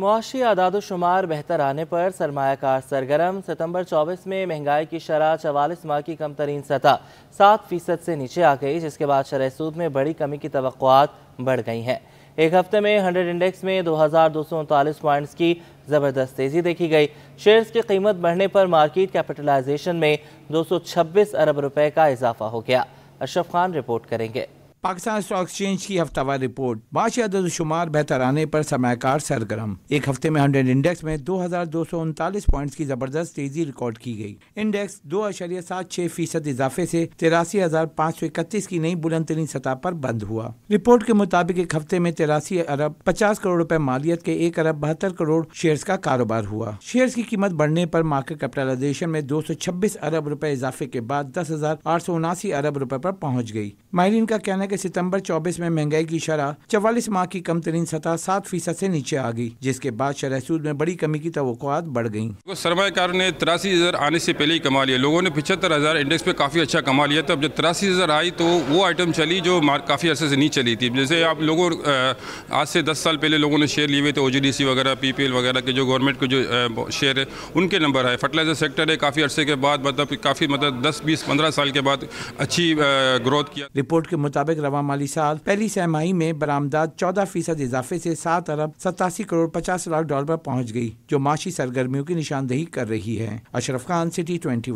मुआशी आदाद शुमार बेहतर आने पर सरमाकार सरगरम सितंबर 24 में महंगाई की शरह चवालीस माह की कम तरीन सतह सात फीसद से नीचे आ गई जिसके बाद शरह सूद में बड़ी कमी की तवक़ात बढ़ गई हैं एक हफ्ते में हंड्रेड इंडेक्स में दो हज़ार दो सौ उनतालीस पॉइंट्स की ज़बरदस्त तेज़ी देखी गई शेयर्स की कीमत बढ़ने पर मार्केट कैपिटलाइजेशन में दो सौ छब्बीस अरब रुपये का इजाफा हो गया अशरफ खान रिपोर्ट करेंगे पाकिस्तान स्टॉक एक्सचेंज की हफ्तावार रिपोर्ट अदद शुमार बेहतर आने पर समयकार सरगरम एक हफ्ते में हंड्रेड इंडेक्स में दो हजार दो सौ उनतालीस पॉइंट की जबरदस्त तेजी रिकॉर्ड की गई इंडेक्स दो अशरिया सात छह फीसद इजाफे से तिरासी हजार पाँच सौ इकतीस की नई तरीन सतह पर बंद हुआ रिपोर्ट के मुताबिक एक हफ्ते में तिरासी अरब पचास करोड़ रूपए मालियत के एक अरब बहत्तर करोड़ शेयर का कारोबार हुआ शेयर की कीमत बढ़ने आरोप मार्केट कैपिटलाइजेशन में दो सौ छब्बीस अरब रूपए इजाफे के बाद दस हजार आठ सौ उनासी अरब रूपए आरोप पहुँच गयी माहरीन का कहना कि सितंबर 24 में महंगाई की शरह चवालीस माह की कम तरीन सतह सात फीसद ऐसी नीचे आ गई जिसके बाद शरह सूद में बड़ी कमी की तो बढ़ गयी तो सरमाकार ने तिरासी हज़ार आने ऐसी पहले ही कमा लिया लोगों ने पिछहत्तर हज़ार इंडेक्स पे काफ़ी अच्छा कमा लिया था जब तिरासी हज़ार आई तो वो आइटम चली जो काफ़ी अर्से ऐसी नहीं चली थी जैसे आप लोगों आज से दस साल पहले लोगों ने शेयर लिए हुए थे ओ वगैरह पी वगैरह के जो गवर्नमेंट के जो शेयर है उनके नंबर आए फर्टिलाइज़र सेक्टर है काफ़ी अर्से के बाद मतलब काफ़ी मतलब दस बीस पंद्रह साल के बाद अच्छी ग्रोथ किया रिपोर्ट के मुताबिक मुताबिक रवा माली साल पहली सहमाही में बरामदाद चौदह फीसद इजाफे से सात अरब सतासी करोड़ पचास लाख डॉलर पहुँच गई जो माशी सरगर्मियों की निशानदेही कर रही है अशरफ खान सिटी ट्वेंटी